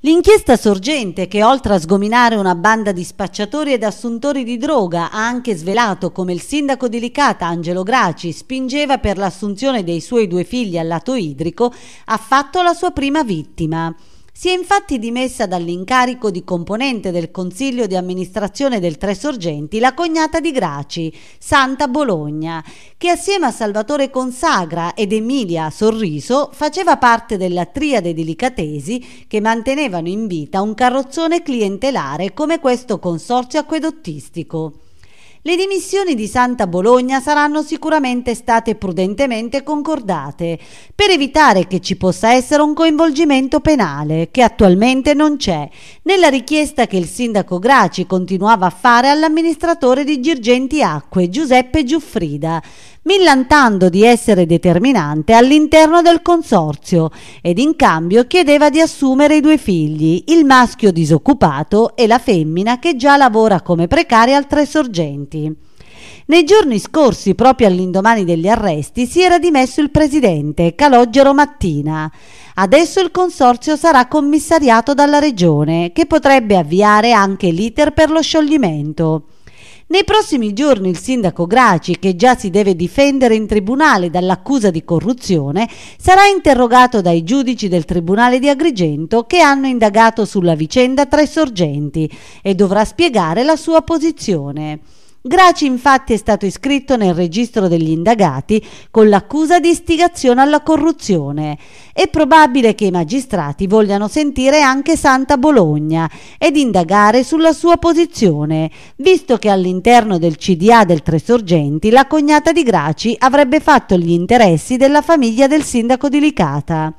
L'inchiesta sorgente, che oltre a sgominare una banda di spacciatori ed assuntori di droga, ha anche svelato come il sindaco di Licata, Angelo Graci, spingeva per l'assunzione dei suoi due figli al lato idrico, ha fatto la sua prima vittima. Si è infatti dimessa dall'incarico di componente del Consiglio di amministrazione del Tre Sorgenti la cognata di Graci, Santa Bologna, che assieme a Salvatore Consagra ed Emilia Sorriso faceva parte della triade di Licatesi che mantenevano in vita un carrozzone clientelare come questo consorzio acquedottistico. Le dimissioni di Santa Bologna saranno sicuramente state prudentemente concordate per evitare che ci possa essere un coinvolgimento penale che attualmente non c'è nella richiesta che il sindaco Graci continuava a fare all'amministratore di Girgenti Acque Giuseppe Giuffrida millantando di essere determinante all'interno del consorzio ed in cambio chiedeva di assumere i due figli, il maschio disoccupato e la femmina che già lavora come precaria al Tre Sorgenti. Nei giorni scorsi, proprio all'indomani degli arresti, si era dimesso il presidente, Calogero Mattina. Adesso il consorzio sarà commissariato dalla regione, che potrebbe avviare anche l'iter per lo scioglimento. Nei prossimi giorni il sindaco Graci, che già si deve difendere in tribunale dall'accusa di corruzione, sarà interrogato dai giudici del Tribunale di Agrigento che hanno indagato sulla vicenda tra i Sorgenti e dovrà spiegare la sua posizione. Graci infatti è stato iscritto nel registro degli indagati con l'accusa di istigazione alla corruzione. È probabile che i magistrati vogliano sentire anche Santa Bologna ed indagare sulla sua posizione, visto che all'interno del CDA del Tre Sorgenti la cognata di Graci avrebbe fatto gli interessi della famiglia del sindaco di Licata.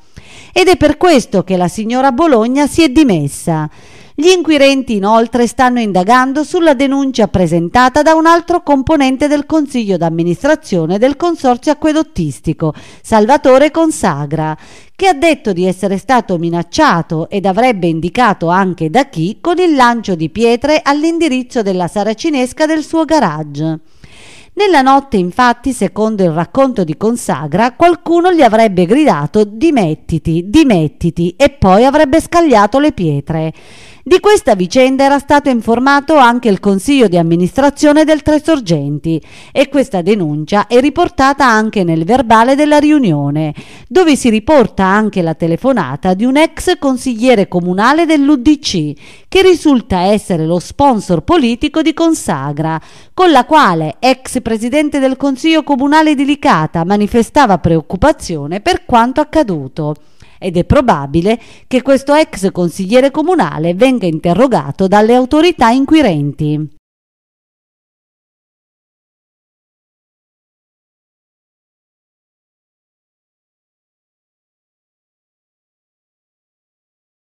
Ed è per questo che la signora Bologna si è dimessa. Gli inquirenti inoltre stanno indagando sulla denuncia presentata da un altro componente del Consiglio d'amministrazione del Consorzio Acquedottistico, Salvatore Consagra, che ha detto di essere stato minacciato ed avrebbe indicato anche da chi con il lancio di pietre all'indirizzo della saracinesca del suo garage. Nella notte, infatti, secondo il racconto di Consagra, qualcuno gli avrebbe gridato dimettiti, dimettiti e poi avrebbe scagliato le pietre. Di questa vicenda era stato informato anche il Consiglio di amministrazione del Tre Sorgenti e questa denuncia è riportata anche nel verbale della riunione, dove si riporta anche la telefonata di un ex consigliere comunale dell'UDC che risulta essere lo sponsor politico di Consagra, con la quale ex presidente del Consiglio comunale di Licata manifestava preoccupazione per quanto accaduto ed è probabile che questo ex consigliere comunale venga interrogato dalle autorità inquirenti.